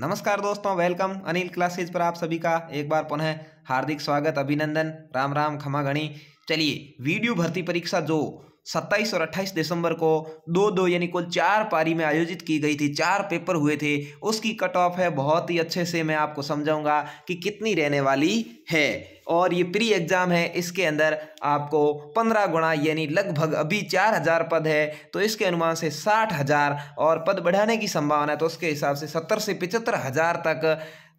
नमस्कार दोस्तों welcome Anil classes पर आप सभी का एक बार पुनः हार्दिक स्वागत अभिनंदन राम राम खमा घनी चलिए वीडियो भर्ती परीक्षा जो सत्ताईस और अट्ठाईस दिसंबर को दो दो यानी कुल चार पारी में आयोजित की गई थी चार पेपर हुए थे उसकी कट ऑफ है बहुत ही अच्छे से मैं आपको समझाऊंगा कि कितनी रहने वाली है और ये प्री एग्ज़ाम है इसके अंदर आपको पंद्रह गुणा यानी लगभग अभी चार हज़ार पद है तो इसके अनुमान से साठ हज़ार और पद बढ़ाने की संभावना है तो उसके हिसाब से सत्तर से पिचत्तर हज़ार तक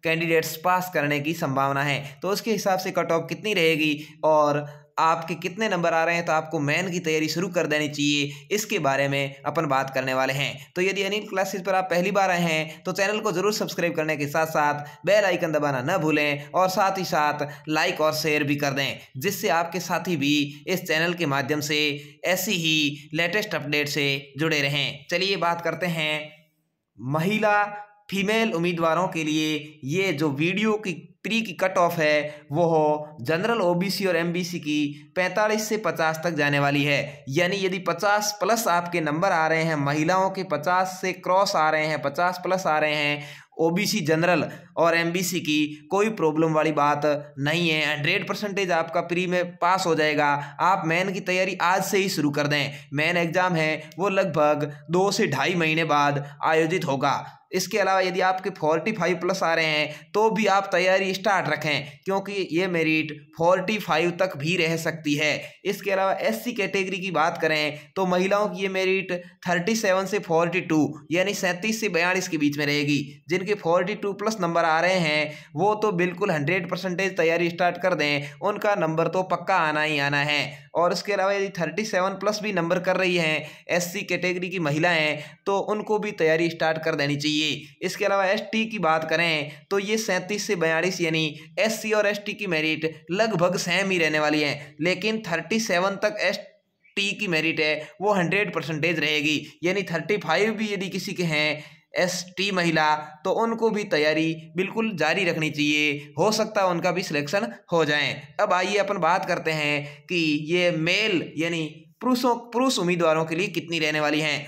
कैंडिडेट्स पास करने की संभावना है तो उसके हिसाब से कट ऑफ कितनी रहेगी और आपके कितने नंबर आ रहे हैं तो आपको मैन की तैयारी शुरू कर देनी चाहिए इसके बारे में अपन बात करने वाले हैं तो यदि अनिल क्लासेस पर आप पहली बार आए हैं तो चैनल को जरूर सब्सक्राइब करने के साथ साथ बेल आइकन दबाना न भूलें और साथ ही साथ लाइक और शेयर भी कर दें जिससे आपके साथी भी इस चैनल के माध्यम से ऐसी ही लेटेस्ट अपडेट से जुड़े रहें चलिए बात करते हैं महिला फीमेल उम्मीदवारों के लिए ये जो वीडियो की प्री की कट ऑफ है वो हो जनरल ओबीसी और एमबीसी की 45 से 50 तक जाने वाली है यानी यदि 50 प्लस आपके नंबर आ रहे हैं महिलाओं के 50 से क्रॉस आ रहे हैं 50 प्लस आ रहे हैं ओबीसी जनरल और एमबीसी की कोई प्रॉब्लम वाली बात नहीं है हंड्रेड परसेंटेज आपका प्री में पास हो जाएगा आप मैन की तैयारी आज से ही शुरू कर दें मैन एग्ज़ाम है वो लगभग दो से ढाई महीने बाद आयोजित होगा इसके अलावा यदि आपके फोर्टी फाइव प्लस आ रहे हैं तो भी आप तैयारी स्टार्ट रखें क्योंकि ये मेरिट फोर्टी फाइव तक भी रह सकती है इसके अलावा एससी कैटेगरी की बात करें तो महिलाओं की ये मेरिट थर्टी सेवन से फोर्टी टू यानी सैंतीस से बयालीस के बीच में रहेगी जिनके फोर्टी टू प्लस नंबर आ रहे हैं वो तो बिल्कुल हंड्रेड परसेंटेज तैयारी स्टार्ट कर दें उनका नंबर तो पक्का आना ही आना है और इसके अलावा यदि थर्टी सेवन प्लस भी नंबर कर रही हैं एससी कैटेगरी की महिलाएं तो उनको भी तैयारी स्टार्ट कर देनी चाहिए इसके अलावा एसटी की बात करें तो ये सैंतीस से बयालीस यानी एससी और एसटी की मेरिट लगभग सेम ही रहने वाली है लेकिन थर्टी सेवन तक एस टी की मेरिट है वो हंड्रेड परसेंटेज रहेगी यानी थर्टी फाइव भी यदि किसी के हैं एसटी महिला तो उनको भी तैयारी बिल्कुल जारी रखनी चाहिए हो सकता है उनका भी सिलेक्शन हो जाए अब आइए अपन बात करते हैं कि ये मेल यानी पुरुषों पुरुष उम्मीदवारों के लिए कितनी रहने वाली हैं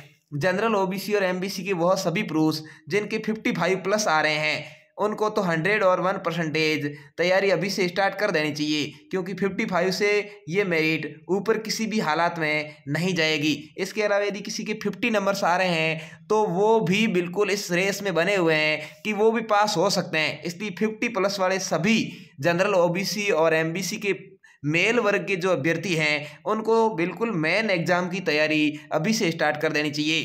जनरल ओबीसी और एमबीसी के वह सभी पुरुष जिनके 55 प्लस आ रहे हैं उनको तो हंड्रेड और वन परसेंटेज तैयारी अभी से स्टार्ट कर देनी चाहिए क्योंकि फिफ्टी फाइव से ये मेरिट ऊपर किसी भी हालात में नहीं जाएगी इसके अलावा यदि किसी के फिफ्टी नंबर्स आ रहे हैं तो वो भी बिल्कुल इस रेस में बने हुए हैं कि वो भी पास हो सकते हैं इसलिए फिफ्टी प्लस वाले सभी जनरल ओबीसी और एमबीसी के मेल वर्ग के जो अभ्यर्थी हैं उनको बिल्कुल मेन एग्ज़ाम की तैयारी अभी से स्टार्ट कर देनी चाहिए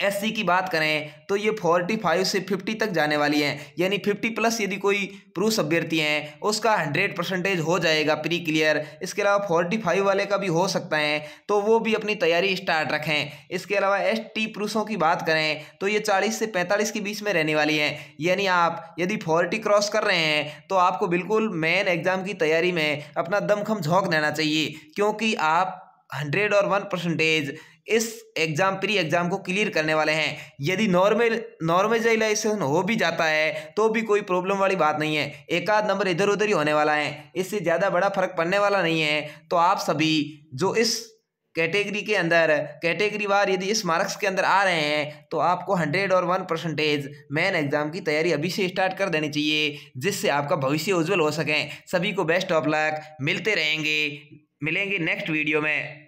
एससी की बात करें तो ये फोर्टी फाइव से फिफ्टी तक जाने वाली है यानी फिफ्टी प्लस यदि कोई पुरुष अभ्यर्थी हैं उसका हंड्रेड परसेंटेज हो जाएगा प्री क्लियर इसके अलावा फोर्टी फाइव वाले का भी हो सकता है तो वो भी अपनी तैयारी स्टार्ट रखें इसके अलावा एसटी पुरुषों की बात करें तो ये चालीस से पैंतालीस के बीच में रहने वाली है यानी आप यदि फोर्टी क्रॉस कर रहे हैं तो आपको बिल्कुल मेन एग्ज़ाम की तैयारी में अपना दमखम झोंक देना चाहिए क्योंकि आप हंड्रेड और वन परसेंटेज इस एग्ज़ाम प्री एग्ज़ाम को क्लियर करने वाले हैं यदि नॉर्मल नॉर्मलाइजेशन हो भी जाता है तो भी कोई प्रॉब्लम वाली बात नहीं है एक आध नंबर इधर उधर ही होने वाला है इससे ज़्यादा बड़ा फर्क पड़ने वाला नहीं है तो आप सभी जो इस कैटेगरी के अंदर कैटेगरी वार यदि इस मार्क्स के अंदर आ रहे हैं तो आपको हंड्रेड और वन परसेंटेज मैन एग्जाम की तैयारी अभी से स्टार्ट कर देनी चाहिए जिससे आपका भविष्य उज्जवल हो सके सभी को बेस्ट ऑफ लक मिलते रहेंगे मिलेंगे नेक्स्ट वीडियो में